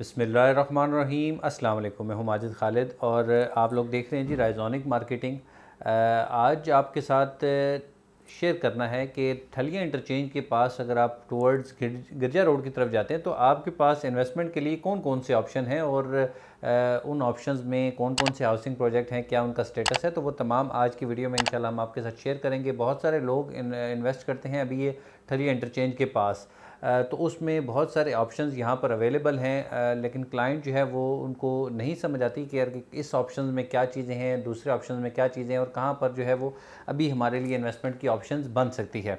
बसमीम अल्लाम मैं हूँ माजिद खालिद और आप लोग देख रहे हैं जी राइजोनिक मार्केटिंग आज आपके साथ शेयर करना है कि ठलिया इंटरचेंज के पास अगर आप टूवर्ड्स गिरजा रोड की तरफ जाते हैं तो आपके पास इन्वेस्टमेंट के लिए कौन कौन से ऑप्शन हैं और उन ऑप्शंस में कौन कौन से हाउसिंग प्रोजेक्ट हैं क्या उनका स्टेटस है तो वो तमाम आज की वीडियो में इंशाल्लाह हम आपके साथ शेयर करेंगे बहुत सारे लोग इन्वेस्ट करते हैं अभी ये थलिया इंटरचेंज के पास तो उसमें बहुत सारे ऑप्शंस यहाँ पर अवेलेबल हैं लेकिन क्लाइंट जो है वो उनको नहीं समझ आती कि यार इस ऑप्शन में क्या चीज़ें हैं दूसरे ऑप्शन में क्या चीज़ें हैं और कहाँ पर जो है वो अभी हमारे लिए इन्वेस्टमेंट की ऑप्शन बन सकती है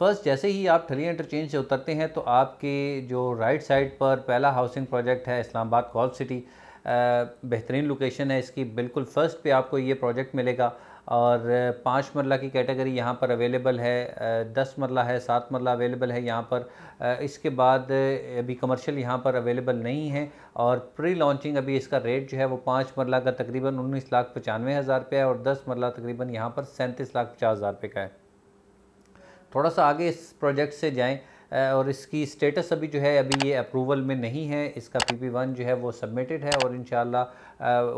फर्स्ट जैसे ही आप थली इंटरचेंज से उतरते हैं तो आपके जो राइट साइड पर पहला हाउसिंग प्रोजेक्ट है इस्लामाबाद गॉल्फ सिटी बेहतरीन लोकेशन है इसकी बिल्कुल फ़र्स्ट पे आपको ये प्रोजेक्ट मिलेगा और पाँच मरला की कैटेगरी यहाँ पर अवेलेबल है दस मरला है सात मरला अवेलेबल है यहाँ पर इसके बाद अभी कमर्शियल यहाँ पर अवेलेबल नहीं है और प्री लॉन्चिंग अभी इसका रेट जो है वो पाँच मरला का तकरीबन उन्नीस लाख पचानवे हज़ार रुपये है और दस मरला तकरीबन यहाँ पर सैंतीस लाख पचास हज़ार रुपये का है थोड़ा सा आगे इस प्रोजेक्ट से जाएँ और इसकी स्टेटस अभी जो है अभी ये अप्रूवल में नहीं है इसका पी पी वन जो है वो सबमिटेड है और इन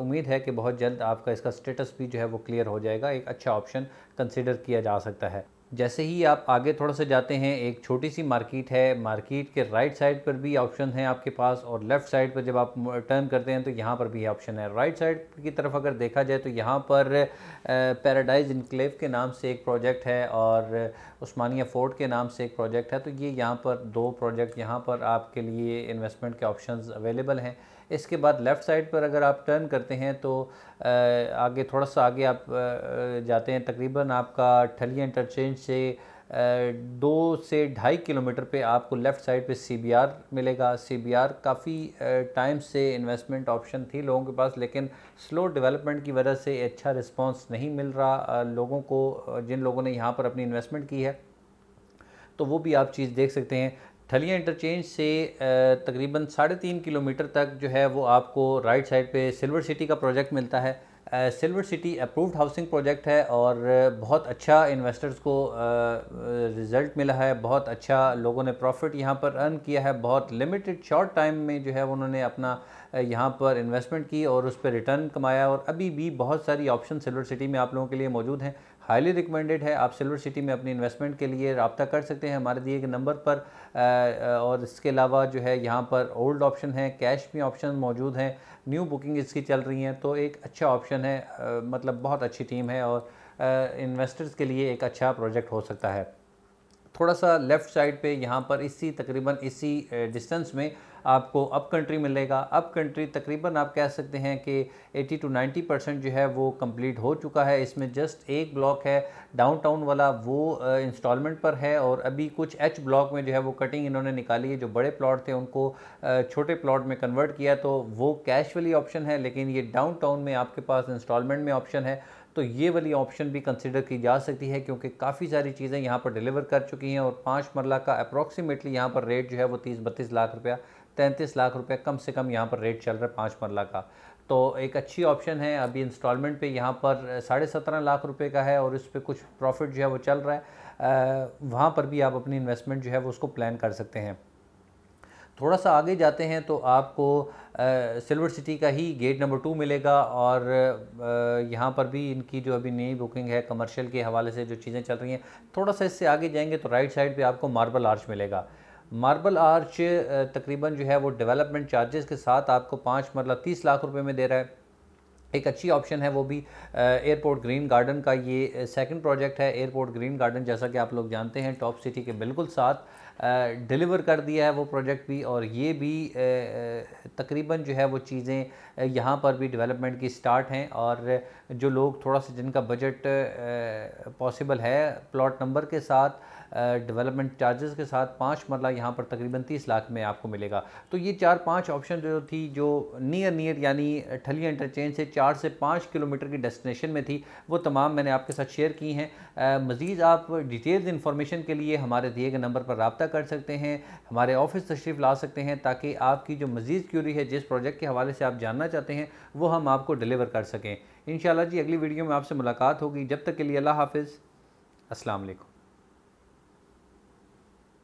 उम्मीद है कि बहुत जल्द आपका इसका स्टेटस भी जो है वो क्लियर हो जाएगा एक अच्छा ऑप्शन कंसिडर किया जा सकता है जैसे ही आप आगे थोड़ा सा जाते हैं एक छोटी सी मार्केट है मार्केट के राइट साइड पर भी ऑप्शन है आपके पास और लेफ़्ट साइड पर जब आप टर्न करते हैं तो यहाँ पर भी ऑप्शन है राइट साइड की तरफ अगर देखा जाए तो यहाँ पर पैराडाइज इनक्लेव के नाम से एक प्रोजेक्ट है और उस्मानिया फोर्ट के नाम से एक प्रोजेक्ट है तो ये यहाँ पर दो प्रोजेक्ट यहाँ पर आपके लिए इन्वेस्टमेंट के ऑप्शन अवेलेबल हैं इसके बाद लेफ़्ट साइड पर अगर आप टर्न करते हैं तो आगे थोड़ा सा आगे आप जाते हैं तकरीबन आपका ठली इंटरचेंज से दो से ढाई किलोमीटर पे आपको लेफ़्ट साइड पे सीबीआर मिलेगा सीबीआर काफ़ी टाइम से इन्वेस्टमेंट ऑप्शन थी लोगों के पास लेकिन स्लो डेवलपमेंट की वजह से अच्छा रिस्पांस नहीं मिल रहा लोगों को जिन लोगों ने यहाँ पर अपनी इन्वेस्टमेंट की है तो वो भी आप चीज़ देख सकते हैं ठलिया इंटरचेंज से तकरीबन साढ़े तीन किलोमीटर तक जो है वो आपको राइट साइड पे सिल्वर सिटी का प्रोजेक्ट मिलता है silver city approved housing project है और बहुत अच्छा इन्वेस्टर्स को रिज़ल्ट मिला है बहुत अच्छा लोगों ने प्रॉफिट यहाँ पर अर्न किया है बहुत लिमिटेड शॉर्ट टाइम में जो है उन्होंने अपना यहाँ पर इन्वेस्टमेंट की और उस पर रिटर्न कमाया और अभी भी बहुत सारी ऑप्शन सिल्वर सिटी में आप लोगों के लिए मौजूद हैं हाईली रिकमेंडेड है आप सिल्वर सिटी में अपनी इन्वेस्टमेंट के लिए रबता कर सकते हैं हमारे दिए गए नंबर पर और इसके अलावा जो है यहाँ पर ओल्ड ऑप्शन है कैश में ऑप्शन मौजूद हैं न्यू बुकिंग इसकी चल रही हैं तो एक अच्छा ऑप्शन है मतलब बहुत अच्छी टीम है और इन्वेस्टर्स के लिए एक अच्छा प्रोजेक्ट हो सकता है थोड़ा सा लेफ़्ट साइड पे यहाँ पर इसी तकरीबन इसी डिस्टेंस में आपको अप कंट्री मिलेगा अप कंट्री तकरीबन आप कह सकते हैं कि 80 टू 90 परसेंट जो है वो कंप्लीट हो चुका है इसमें जस्ट एक ब्लॉक है डाउनटाउन वाला वो इंस्टॉलमेंट पर है और अभी कुछ एच ब्लॉक में जो है वो कटिंग इन्होंने निकाली है जो बड़े प्लॉट थे उनको छोटे प्लॉट में कन्वर्ट किया तो वो कैश वाली ऑप्शन है लेकिन ये डाउनटाउन में आपके पास इंस्टॉलमेंट में ऑप्शन है तो ये वाली ऑप्शन भी कंसिडर की जा सकती है क्योंकि काफ़ी सारी चीज़ें यहाँ पर डिलीवर कर चुकी हैं और पाँच मरला का अप्रॉक्सीमेटली यहाँ पर रेट जो है वो तीस बत्तीस लाख रुपया तैंतीस लाख रुपये कम से कम यहाँ पर रेट चल रहा है पाँच मरला का तो एक अच्छी ऑप्शन है अभी इंस्टॉलमेंट पे यहाँ पर साढ़े सत्रह लाख रुपए का है और इस पर कुछ प्रॉफिट जो है वो चल रहा है वहाँ पर भी आप अपनी इन्वेस्टमेंट जो है वो उसको प्लान कर सकते हैं थोड़ा सा आगे जाते हैं तो आपको सिल्वर सिटी का ही गेट नंबर टू मिलेगा और यहाँ पर भी इनकी जो अभी नई बुकिंग है कमर्शियल के हवाले से जो चीज़ें चल रही हैं थोड़ा सा इससे आगे जाएंगे तो राइट साइड पर आपको मार्बल आर्च मिलेगा मार्बल आर्च तकरीबन जो है वो डेवलपमेंट चार्जेस के साथ आपको पाँच मरला मतलब तीस लाख रुपए में दे रहा है एक अच्छी ऑप्शन है वो भी एयरपोर्ट ग्रीन गार्डन का ये सेकंड प्रोजेक्ट है एयरपोर्ट ग्रीन गार्डन जैसा कि आप लोग जानते हैं टॉप सिटी के बिल्कुल साथ डिलीवर कर दिया है वो प्रोजेक्ट भी और ये भी तकरीबन जो है वो चीज़ें यहाँ पर भी डेवलपमेंट की स्टार्ट हैं और जो लोग थोड़ा सा जिनका बजट पॉसिबल है प्लॉट नंबर के साथ डेवलपमेंट चार्जेस के साथ पाँच मरला यहाँ पर तकरीबन तीस लाख में आपको मिलेगा तो ये चार पाँच ऑप्शन जो थी जो नियर नियर यानी ठली इंटरचेंज से चार से पाँच किलोमीटर की डेस्टिनेशन में थी वो तमाम मैंने आपके साथ शेयर की हैं मज़ीद आप डिटेल्स इन्फॉर्मेशन के लिए हमारे दिए गए नंबर पर रबता कर सकते हैं हमारे ऑफिस तशरीफ़ ला सकते हैं ताकि आपकी जो मज़ीद क्यूरी है जिस प्रोजेक्ट के हवाले से आप जानना चाहते हैं वो हम आपको डिलीवर कर सकें इन जी अगली वीडियो में आपसे मुलाकात होगी जब तक के लिए अल्लाह हाफिज़ असलकम